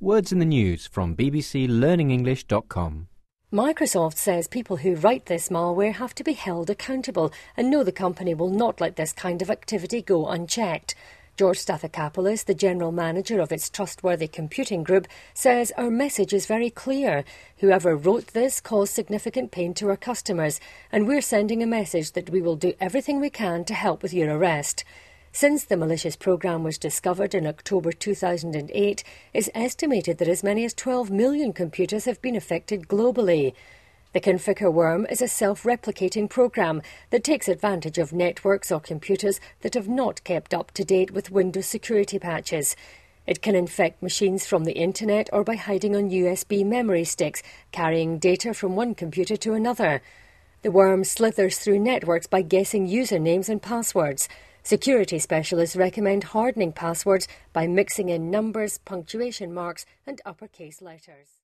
Words in the News from bbclearningenglish.com. Microsoft says people who write this malware have to be held accountable and know the company will not let this kind of activity go unchecked. George Stathakopoulos, the general manager of its trustworthy computing group, says our message is very clear. Whoever wrote this caused significant pain to our customers, and we're sending a message that we will do everything we can to help with your arrest. Since the malicious program was discovered in October 2008, it's estimated that as many as 12 million computers have been affected globally. The Configure Worm is a self replicating program that takes advantage of networks or computers that have not kept up to date with Windows security patches. It can infect machines from the internet or by hiding on USB memory sticks, carrying data from one computer to another. The worm slithers through networks by guessing usernames and passwords. Security specialists recommend hardening passwords by mixing in numbers, punctuation marks, and uppercase letters.